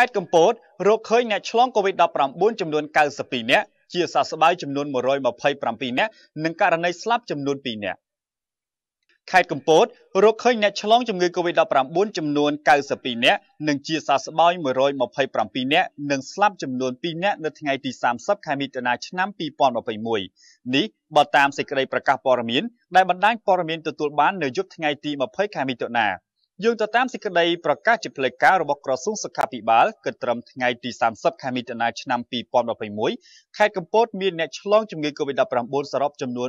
ខេត្តកំពតរកឃើញអ្នកឆ្លង COVID-19 ចំនួន92នាក់ជាសះស្បើយចំនួន127នាក់និងករណីស្លាប់ចំនួន2នាក់ខេត្តកំពតរកឃើញអ្នកឆ្លងជំងឺ COVID-19 ចំនួន92នាក់និងជាសះស្បើយ127នាក់និងស្លាប់ចំនួន2នាក់នៅថ្ងៃទី30ខែមិថុនាឆ្នាំ2021នេះបើតាមសេចក្តីប្រកាសព័ត៌មានដែលបណ្ដាញព័ត៌មានទទួលបាននៅយប់ថ្ងៃទី20ខែមិថុនា។យោងទៅតាមសេចក្តីប្រកាសជាផ្លូវការរបស់ក្រសួងសុខាភិបាលគិតត្រឹមថ្ងៃទី30ខែមិថុនាឆ្នាំ2021ខេត្តកំពតមានអ្នកឆ្លងជំងឺ Covid-19 សរុបចំនួន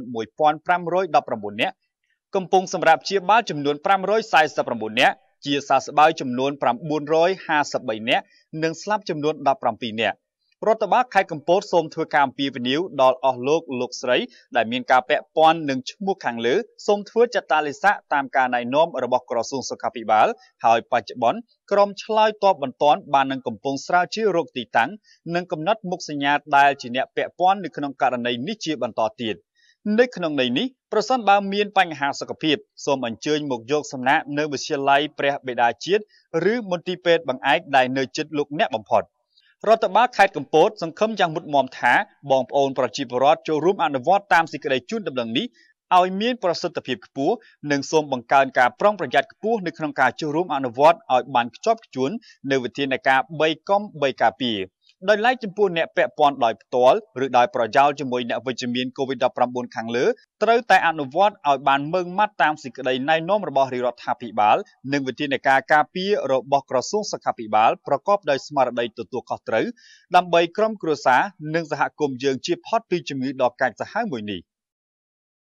1519នាក់កំពុងសម្រាប់ព្យាបាលចំនួន549នាក់ជាសះស្បើយចំនួន953នាក់និងស្លាប់ចំនួន17នាក់រដ្ឋបាលខេត្តកំពតសូមធ្វើការអំពាវនាវដល់អស់លោកលោកស្រីដែលមានការពាក់ព័ន្ធនឹងឈ្មោះខាងលើសូមធ្វើចតាលិស័កតាមការណែនាំរបស់ក្រសួងសុខាភិបាលហើយបច្ចុប្បន្នក្រុមឆ្លើយតបបន្ទាន់បាននឹងកំពុងស្រាវជ្រាវរោគទីតាំងនិងកំណត់មុខសញ្ញាដែលជាអ្នកពាក់ព័ន្ធនៅក្នុងករណីនេះជាបន្តទៀត។នៅក្នុងន័យនេះប្រសិនបើមានបញ្ហាសុខភាពសូមអញ្ជើញមកយកសំណាក់នៅវិទ្យាល័យព្រះបេដាជាតិឬមន្ទីរពេទ្យបង្អែកដែលនៅជិតលោកអ្នកបំផុត។រដ្ឋបាលខេត្តកំពតសង្ឃឹមយ៉ាងមុតមមថាបងប្អូនប្រជាពលរដ្ឋចូលរួមអនុវត្តតាមសេចក្តីជូនដំណឹងនេះឲ្យមានប្រសិទ្ធភាពខ្ពស់និងសូមបង្កើនការប្រុងប្រយ័ត្នខ្ពស់នៅក្នុងការចូលរួមអនុវត្តឲ្យបានខ្ជាប់ខ្ជួននៅវិធានការ3កំ3ការពារដោយឡែកចំពោះអ្នកពាក់ព័ន្ធដោយផ្ទាល់ឬដោយប្រយោលជាមួយអ្នកវិជ្ជមាន COVID-19 ខាងលើត្រូវតែអនុវត្តឲ្យបានម៉ឺងម៉ាត់តាមសេចក្តីណែនាំរបស់រាជរដ្ឋាភិបាលនិងវិធានការការពាររបស់ក្រសួងសុខាភិបាលប្រកបដោយស្មារតីទទួលខុសត្រូវដើម្បីក្រុមគ្រួសារនិងសហគមន៍យើងជាផុតពីជំងឺដ៏កាចសាហាវមួយនេះ